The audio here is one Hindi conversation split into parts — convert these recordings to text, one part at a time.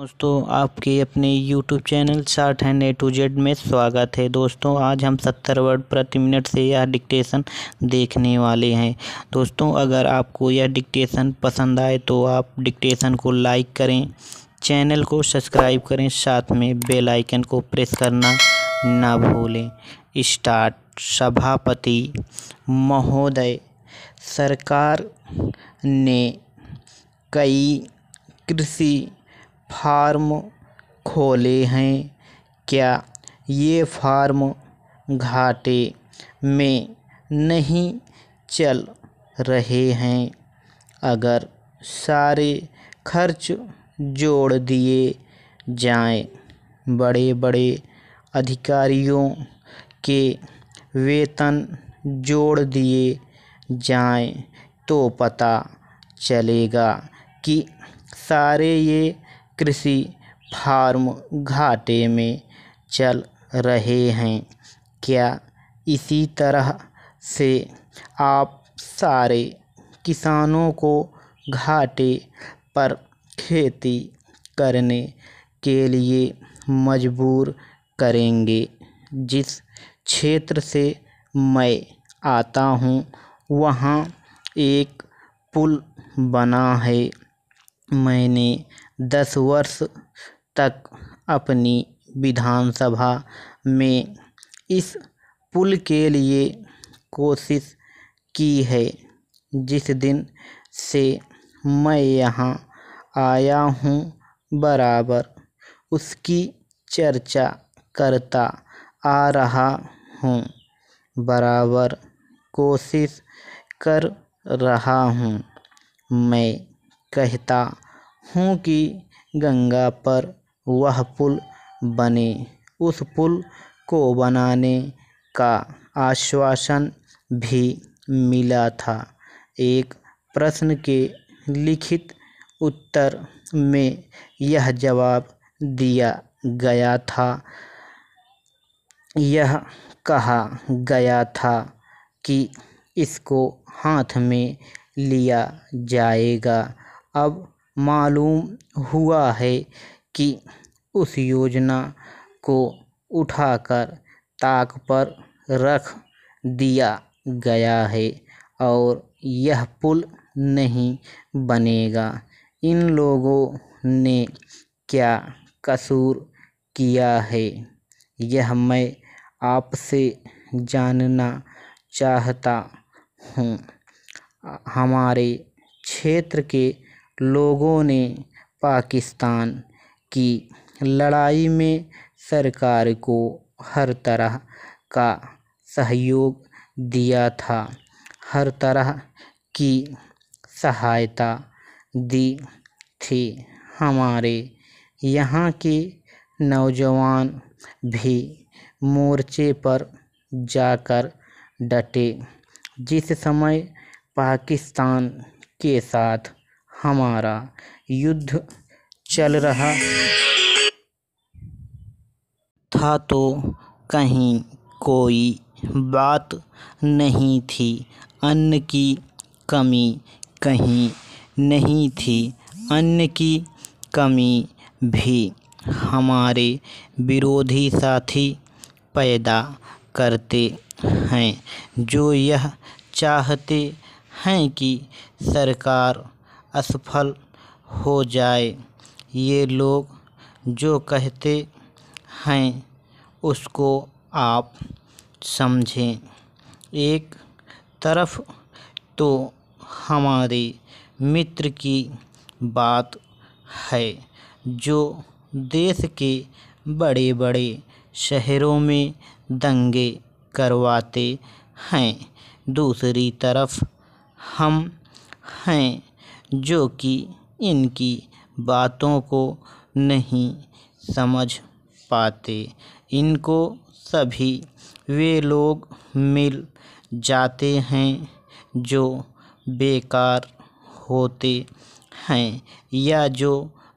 दोस्तों आपके अपने YouTube channel shorthand A to Z में स्वागत है दोस्तों आज हम सत्तर वर्ड प्रति मिनट से यह डिक्टेशन देखने वाले हैं दोस्तों अगर आपको यह डिक्टेशन पसंद आए तो आप डिक्टेशन को लाइक करें चैनल को सब्सक्राइब करें साथ में बेल आइकन को प्रेस करना ना भूलें स्टार्ट सभापति महोदय सरकार ने कई कृषि फार्म खोले हैं क्या ये फार्म घाटे में नहीं चल रहे हैं अगर सारे खर्च जोड़ दिए जाएं बड़े बड़े अधिकारियों के वेतन जोड़ दिए जाएं तो पता चलेगा कि सारे ये कृषि फार्म घाटे में चल रहे हैं क्या इसी तरह से आप सारे किसानों को घाटे पर खेती करने के लिए मजबूर करेंगे जिस क्षेत्र से मैं आता हूँ वहाँ एक पुल बना है मैंने दस वर्ष तक अपनी विधानसभा में इस पुल के लिए कोशिश की है जिस दिन से मैं यहाँ आया हूँ बराबर उसकी चर्चा करता आ रहा हूँ बराबर कोशिश कर रहा हूँ मैं कहता हूँ कि गंगा पर वह पुल बने उस पुल को बनाने का आश्वासन भी मिला था एक प्रश्न के लिखित उत्तर में यह जवाब दिया गया था यह कहा गया था कि इसको हाथ में लिया जाएगा अब मालूम हुआ है कि उस योजना को उठाकर ताक पर रख दिया गया है और यह पुल नहीं बनेगा इन लोगों ने क्या कसूर किया है यह मैं आपसे जानना चाहता हूँ हमारे क्षेत्र के लोगों ने पाकिस्तान की लड़ाई में सरकार को हर तरह का सहयोग दिया था हर तरह की सहायता दी थी हमारे यहाँ के नौजवान भी मोर्चे पर जाकर डटे जिस समय पाकिस्तान के साथ हमारा युद्ध चल रहा था तो कहीं कोई बात नहीं थी अन्न की कमी कहीं नहीं थी अन्न की कमी भी हमारे विरोधी साथी पैदा करते हैं जो यह चाहते हैं कि सरकार असफल हो जाए ये लोग जो कहते हैं उसको आप समझें एक तरफ तो हमारे मित्र की बात है जो देश के बड़े बड़े शहरों में दंगे करवाते हैं दूसरी तरफ हम हैं जो कि इनकी बातों को नहीं समझ पाते इनको सभी वे लोग मिल जाते हैं जो बेकार होते हैं या जो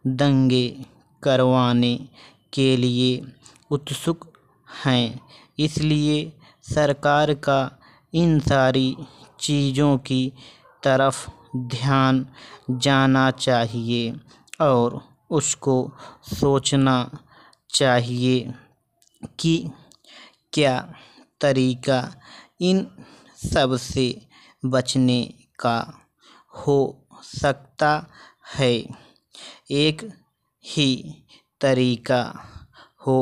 दंगे करवाने के लिए उत्सुक हैं इसलिए सरकार का इन सारी चीज़ों की तरफ ध्यान जाना चाहिए और उसको सोचना चाहिए कि क्या तरीका इन सब से बचने का हो सकता है एक ही तरीका हो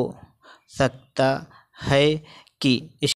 सकता है कि